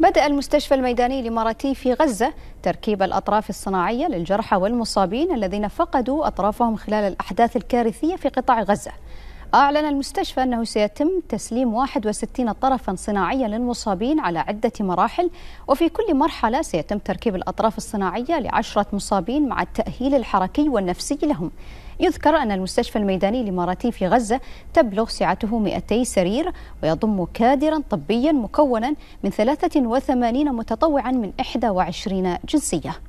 بدأ المستشفى الميداني الإماراتي في غزة تركيب الأطراف الصناعية للجرحى والمصابين الذين فقدوا أطرافهم خلال الأحداث الكارثية في قطاع غزة أعلن المستشفى أنه سيتم تسليم 61 طرفا صناعيا للمصابين على عدة مراحل وفي كل مرحلة سيتم تركيب الأطراف الصناعية لعشرة مصابين مع التأهيل الحركي والنفسي لهم يذكر أن المستشفى الميداني الإماراتي في غزة تبلغ سعته 200 سرير ويضم كادرا طبيا مكونا من 83 متطوعا من 21 جنسية